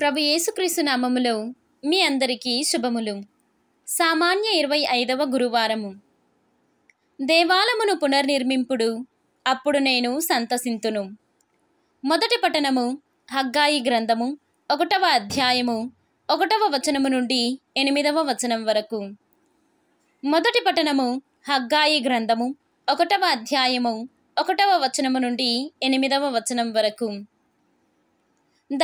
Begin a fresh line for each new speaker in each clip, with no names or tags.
ప్రభు యేసుక్రీసు నామములో మీ అందరికీ శుభములు సామాన్య ఇరవై ఐదవ గురువారము దేవాలమును పునర్నిర్మింపుడు అప్పుడు నేను సంతసింతును మొదటి పట్టణము హగ్గాయి గ్రంథము ఒకటవ అధ్యాయము ఒకటవ వచనము నుండి ఎనిమిదవ వచనం వరకు మొదటి పట్టణము హగ్గాయి గ్రంథము ఒకటవ అధ్యాయము ఒకటవ వచనము నుండి ఎనిమిదవ వచనం వరకు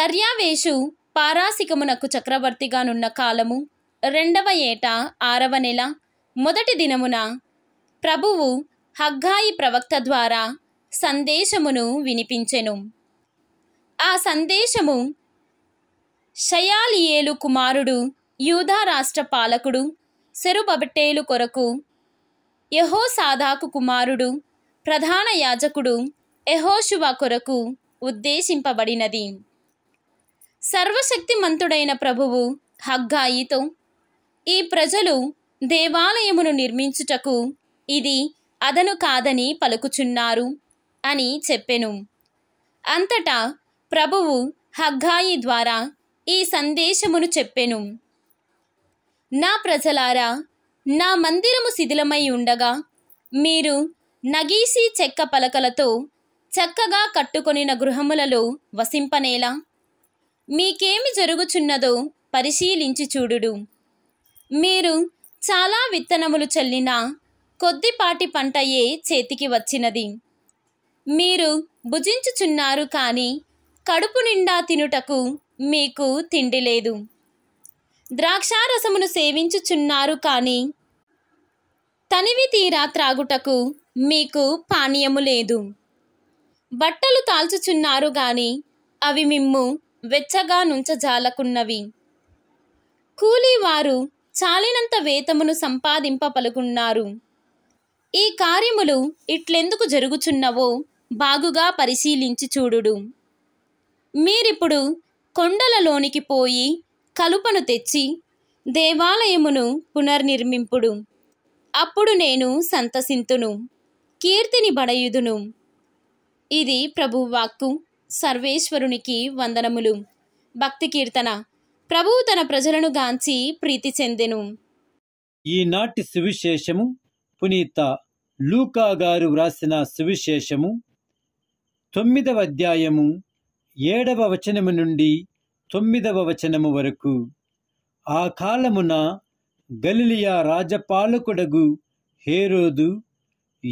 దర్యావేషు పారాసికమునకు చక్రవర్తిగానున్న కాలము రెండవ ఏట ఆరవ నెల మొదటి దినమున ప్రభువు హగ్గాయి ప్రవక్త ద్వారా సందేశమును వినిపించెను ఆ సందేశము షయాలియేలు కుమారుడు యూధా రాష్ట్ర పాలకుడు సెరుబబట్టేలు కొరకు యహోసాదాకు కుమారుడు ప్రధాన యాజకుడు ఎహోషువా కొరకు ఉద్దేశింపబడినది సర్వశక్తిమంతుడైన ప్రభువు హగ్గాయితో ఈ ప్రజలు దేవాలయమును నిర్మించుటకు ఇది అదను కాదని పలుకుచున్నారు అని చెప్పెను అంతటా ప్రభువు హగ్గాయి ద్వారా ఈ సందేశమును చెప్పెను నా ప్రజలారా నా మందిరము శిథిలమై ఉండగా మీరు నగీసి చెక్క పలకలతో చక్కగా కట్టుకొనిన గృహములలో వసింపనేలా మీకేమి జరుగుచున్నదో పరిశీలించి చూడుడు మీరు చాలా విత్తనములు చల్లిన కొద్దిపాటి పంటయే చేతికి వచ్చినది మీరు భుజించుచున్నారు కానీ కడుపు నిండా తినుటకు మీకు తిండి లేదు ద్రాక్షారసమును సేవించుచున్నారు కానీ తనివి తీరా త్రాగుటకు మీకు పానీయము లేదు బట్టలు తాల్చుచున్నారు కానీ అవి మిమ్ము వెచ్చగా నుంచజాలకున్నవి కూలీవారు చాలినంత వేతమును సంపాదింప పలుకున్నారు ఈ కార్యములు ఇట్లెందుకు జరుగుచున్నవో బాగుగా పరిశీలించి చూడుడు మీరిప్పుడు కొండలలోనికి పోయి కలుపను తెచ్చి దేవాలయమును పునర్నిర్మింపుడు అప్పుడు నేను సంతసింతును కీర్తిని బడయుదును ఇది ప్రభువాక్కు సర్వేశ్వరునికి వందనములు భక్తి కీర్తన ప్రభువు తన ప్రజలను గాంచి ప్రీతి చెందెను
ఈనాటి సువిశేషము పునీత లూకా గారు వ్రాసిన సువిశేషము తొమ్మిదవ అధ్యాయము ఏడవ వచనము నుండి తొమ్మిదవ వచనము వరకు ఆ కాలమున గలిలియా రాజపాలకుడగు హేరోదు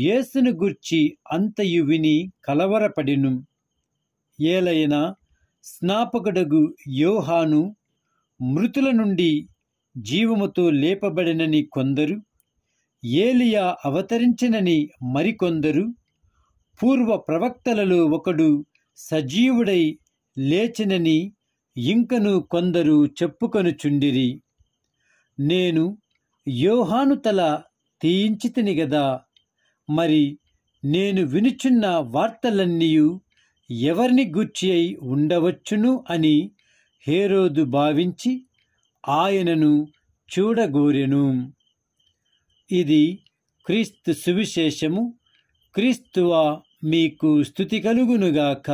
యేసును గుర్చి అంతయు విని కలవరపడిను ఏలైన స్నాపకుడగు యోహాను మృతుల నుండి జీవముతో లేపబడినని కొందరు ఏలియా అవతరించినని మరికొందరు పూర్వ ప్రవక్తలలో ఒకడు సజీవుడై లేచినని ఇంకను కొందరు చెప్పుకొనుచుండిరి నేను యోహాను తల తీయించితిని గదా మరి నేను వినుచున్న వార్తలన్నీయు ఎవరిని గుర్చి అయి ఉండవచ్చును అని హేరోదు భావించి ఆయనను చూడగోరెను ఇది క్రీస్తు సువిశేషము క్రీస్తువా మీకు స్థుతి కలుగునుగాక